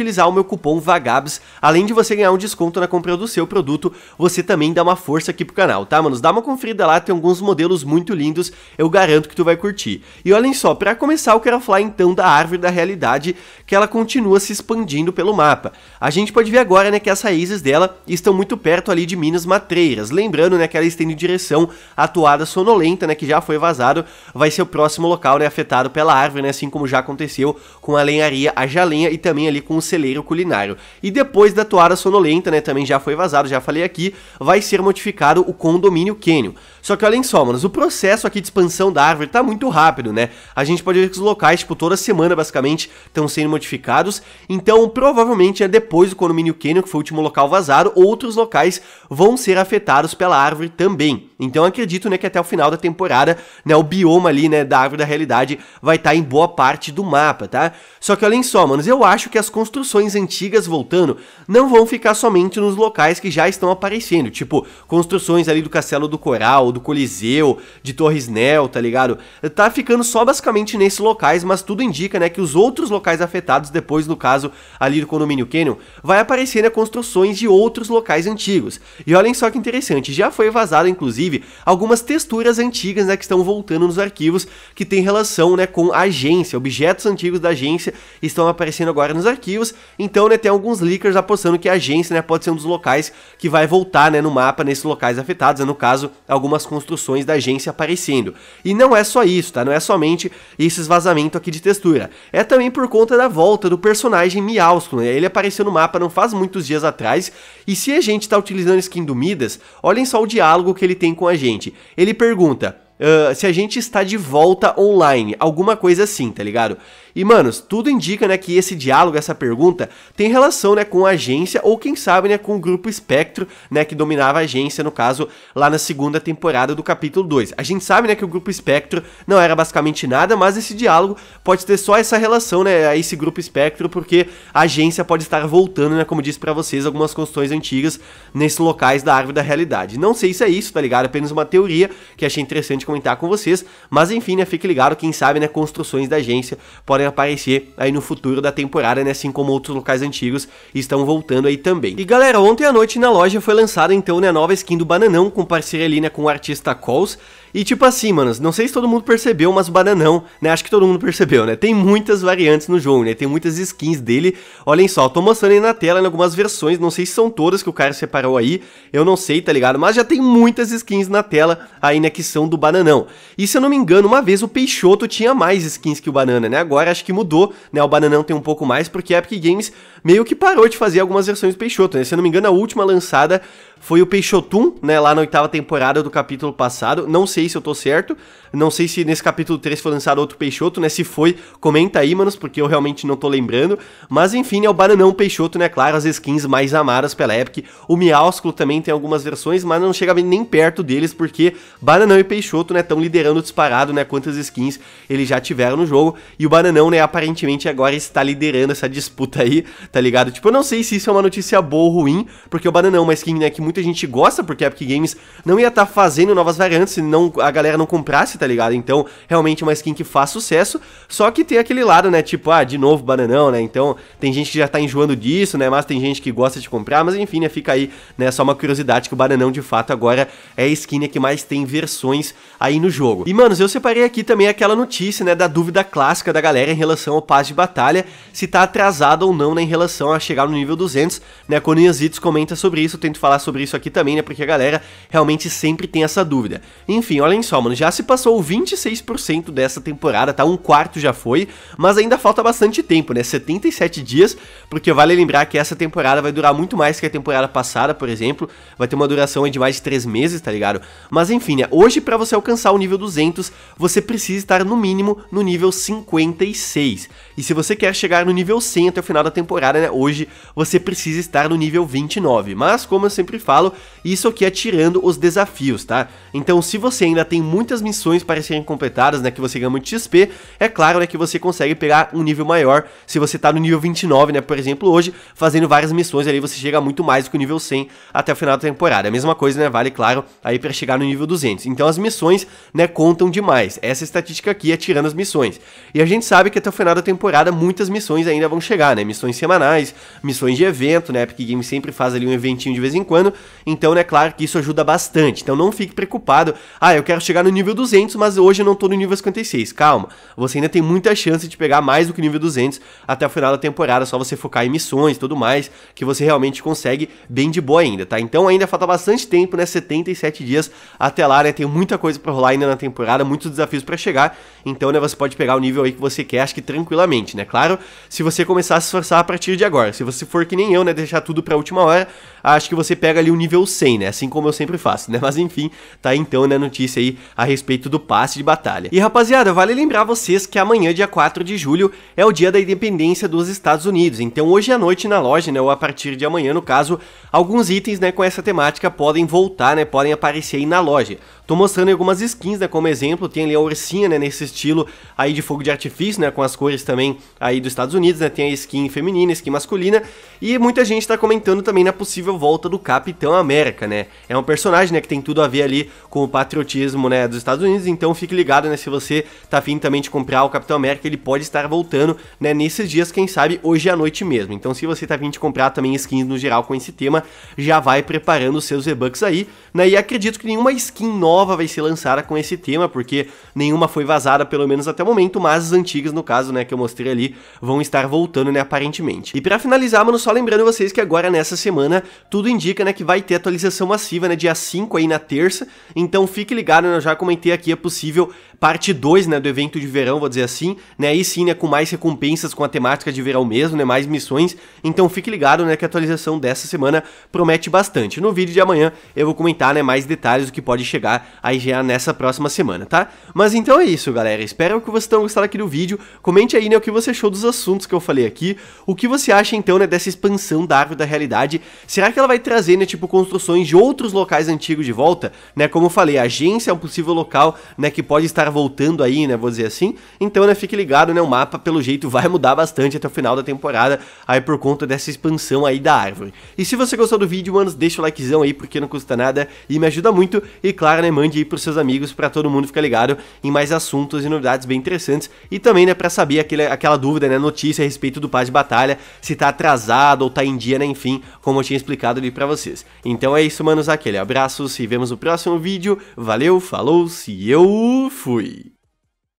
utilizar o meu cupom VAGABS, além de você ganhar um desconto na compra do seu produto, você também dá uma força aqui pro canal, tá, manos? Dá uma conferida lá, tem alguns modelos muito lindos, eu garanto que tu vai curtir. E olhem só, para começar eu quero falar então da árvore da realidade, que ela continua se expandindo pelo mapa. A gente pode ver agora, né, que as raízes dela estão muito perto ali de Minas Matreiras, lembrando, né, que ela estende em direção à toada sonolenta, né, que já foi vazado, vai ser o próximo local, né, afetado pela árvore, né, assim como já aconteceu com a lenharia a Jalenha e também ali com o celeiro culinário. E depois da toada sonolenta, né, também já foi vazado, já falei aqui, vai ser modificado o condomínio Canyon. Só que olhem só, manos, o processo aqui de expansão da árvore tá muito rápido, né? A gente pode ver que os locais, tipo, toda semana, basicamente, estão sendo modificados. Então, provavelmente, é depois do condomínio Canyon, que foi o último local vazado, outros locais vão ser afetados pela árvore também. Então, acredito, né, que até o final da temporada, né, o bioma ali, né, da árvore da realidade vai estar tá em boa parte do mapa, tá? Só que olhem só, manos, eu acho que as construções construções antigas voltando não vão ficar somente nos locais que já estão aparecendo, tipo construções ali do Castelo do Coral, do Coliseu, de Torres Nel, tá ligado? Tá ficando só basicamente nesses locais, mas tudo indica, né, que os outros locais afetados depois, no caso ali do condomínio Canyon, vai aparecer né, construções de outros locais antigos. E olhem só que interessante, já foi vazado inclusive algumas texturas antigas né, que estão voltando nos arquivos que tem relação né, com a agência, objetos antigos da agência estão aparecendo agora nos arquivos então, né, tem alguns leakers apostando que a agência, né, pode ser um dos locais que vai voltar, né, no mapa nesses locais afetados, né, no caso, algumas construções da agência aparecendo. E não é só isso, tá? Não é somente esses vazamentos aqui de textura. É também por conta da volta do personagem Miausclo, né? Ele apareceu no mapa não faz muitos dias atrás, e se a gente tá utilizando skin do Midas, olhem só o diálogo que ele tem com a gente. Ele pergunta: ah, se a gente está de volta online, alguma coisa assim, tá ligado? E, manos, tudo indica, né, que esse diálogo, essa pergunta, tem relação, né, com a agência ou, quem sabe, né, com o grupo Espectro, né, que dominava a agência, no caso, lá na segunda temporada do capítulo 2. A gente sabe, né, que o grupo Espectro não era basicamente nada, mas esse diálogo pode ter só essa relação, né, a esse grupo Espectro, porque a agência pode estar voltando, né, como disse para vocês, algumas construções antigas nesses locais da árvore da realidade. Não sei se é isso, tá ligado? Apenas uma teoria que achei interessante comentar com vocês, mas enfim, né, fique ligado, quem sabe, né, construções da agência podem aparecer aí no futuro da temporada, né, assim como outros locais antigos estão voltando aí também. E galera, ontem à noite na loja foi lançada então, né, a nova skin do Bananão, com parceria ali, né, com o artista Calls, e tipo assim, manos, não sei se todo mundo percebeu, mas o Bananão, né, acho que todo mundo percebeu, né, tem muitas variantes no jogo, né, tem muitas skins dele, olhem só, tô mostrando aí na tela em né, algumas versões, não sei se são todas que o cara separou aí, eu não sei, tá ligado, mas já tem muitas skins na tela aí, né, que são do Bananão, Bananão. E se eu não me engano, uma vez o Peixoto tinha mais skins que o Banana, né? Agora acho que mudou, né? O Bananão tem um pouco mais, porque a Epic Games meio que parou de fazer algumas versões do Peixoto, né? Se eu não me engano, a última lançada foi o Peixotum, né, lá na oitava temporada do capítulo passado. Não sei se eu tô certo, não sei se nesse capítulo 3 foi lançado outro Peixoto, né? Se foi, comenta aí, manos, porque eu realmente não tô lembrando. Mas enfim, é o Bananão Peixoto, né? Claro, as skins mais amadas pela Epic. O Miausculo também tem algumas versões, mas não chega nem perto deles, porque Bananão e Peixoto, né, Tão liderando disparado, né? Quantas skins eles já tiveram no jogo. E o Bananão, né, aparentemente agora está liderando essa disputa aí, tá ligado? Tipo, eu não sei se isso é uma notícia boa ou ruim, porque o Bananão é uma skin, né, que muita gente gosta, porque a Epic Games não ia estar tá fazendo novas variantes se não, a galera não comprasse, tá ligado? Então, realmente é uma skin que faz sucesso, só que tem aquele lado, né, tipo, ah, de novo bananão, né? Então, tem gente que já tá enjoando disso, né? Mas tem gente que gosta de comprar, mas enfim, né, fica aí, né, só uma curiosidade que o bananão de fato agora é a skin que mais tem versões aí no jogo. E, manos, eu separei aqui também aquela notícia, né, da dúvida clássica da galera em relação ao paz de batalha, se tá atrasado ou não, né, em relação a chegar no nível 200, né? Quando o Yazitos comenta sobre isso, eu tento falar sobre sobre isso aqui também, né? Porque a galera realmente sempre tem essa dúvida. Enfim, olhem só, mano, já se passou 26% dessa temporada, tá? Um quarto já foi, mas ainda falta bastante tempo, né? 77 dias, porque vale lembrar que essa temporada vai durar muito mais que a temporada passada, por exemplo. Vai ter uma duração de mais de 3 meses, tá ligado? Mas enfim, né? Hoje, para você alcançar o nível 200, você precisa estar no mínimo no nível 56. E se você quer chegar no nível 100 até o final da temporada, né? Hoje, você precisa estar no nível 29. Mas, como eu sempre falo, falo, isso aqui é tirando os desafios, tá? Então, se você ainda tem muitas missões para serem completadas, né, que você ganha muito XP, é claro, né, que você consegue pegar um nível maior, se você tá no nível 29, né, por exemplo, hoje, fazendo várias missões ali, você chega muito mais do que o nível 100 até o final da temporada. A mesma coisa, né, vale, claro, aí para chegar no nível 200. Então, as missões, né, contam demais. Essa estatística aqui é tirando as missões. E a gente sabe que até o final da temporada, muitas missões ainda vão chegar, né, missões semanais, missões de evento, né, Epic Games sempre faz ali um eventinho de vez em quando, então, é né, claro que isso ajuda bastante. Então, não fique preocupado. Ah, eu quero chegar no nível 200, mas hoje eu não tô no nível 56. Calma, você ainda tem muita chance de pegar mais do que o nível 200 até o final da temporada. Só você focar em missões e tudo mais, que você realmente consegue bem de boa ainda, tá? Então, ainda falta bastante tempo, né? 77 dias até lá, né? Tem muita coisa pra rolar ainda na temporada, muitos desafios para chegar. Então, né, você pode pegar o nível aí que você quer, acho que tranquilamente, né? Claro, se você começar a se esforçar a partir de agora. Se você for que nem eu, né, deixar tudo pra última hora, acho que você pega ali o nível 100, né? Assim como eu sempre faço, né? Mas enfim, tá então né, notícia aí a respeito do passe de batalha. E rapaziada, vale lembrar vocês que amanhã, dia 4 de julho, é o dia da independência dos Estados Unidos. Então hoje à noite na loja, né, ou a partir de amanhã no caso, alguns itens, né, com essa temática podem voltar, né, podem aparecer aí na loja. Tô mostrando algumas skins, né, como exemplo, tem ali a ursinha, né, nesse estilo aí de fogo de artifício, né, com as cores também aí dos Estados Unidos, né, tem a skin feminina, a skin masculina, e muita gente tá comentando também na possível volta do Capitão América, né, é um personagem, né, que tem tudo a ver ali com o patriotismo, né, dos Estados Unidos, então fique ligado, né, se você tá afim também de comprar o Capitão América, ele pode estar voltando, né, nesses dias, quem sabe hoje à noite mesmo, então se você tá afim de comprar também skins no geral com esse tema, já vai preparando seus e-bucks aí, né, e acredito que nenhuma skin nova nova vai ser lançada com esse tema, porque nenhuma foi vazada pelo menos até o momento, mas as antigas, no caso, né, que eu mostrei ali, vão estar voltando, né, aparentemente. E para finalizar, mano, só lembrando vocês que agora nessa semana tudo indica, né, que vai ter atualização massiva, né, dia 5 aí na terça. Então fique ligado, né, eu já comentei aqui a possível parte 2, né, do evento de verão, vou dizer assim, né, aí sim, né, com mais recompensas com a temática de verão mesmo, né, mais missões. Então fique ligado, né, que a atualização dessa semana promete bastante. No vídeo de amanhã eu vou comentar, né, mais detalhes do que pode chegar a IGA é nessa próxima semana, tá? Mas então é isso, galera. Espero que vocês tenham gostado aqui do vídeo. Comente aí, né, o que você achou dos assuntos que eu falei aqui. O que você acha, então, né, dessa expansão da árvore da realidade? Será que ela vai trazer, né, tipo, construções de outros locais antigos de volta? Né, como eu falei, a agência é um possível local, né, que pode estar voltando aí, né, vou dizer assim. Então, né, fique ligado, né, o mapa, pelo jeito, vai mudar bastante até o final da temporada, aí por conta dessa expansão aí da árvore. E se você gostou do vídeo, manos, deixa o likezão aí, porque não custa nada e me ajuda muito. E claro, né, né, mande aí pros seus amigos para todo mundo ficar ligado em mais assuntos e novidades bem interessantes e também, né, para saber aquele, aquela dúvida, né, notícia a respeito do Paz de Batalha, se tá atrasado ou tá em dia, né, enfim, como eu tinha explicado ali para vocês. Então é isso, manos, aquele abraço, se vemos no próximo vídeo, valeu, falou, se eu fui!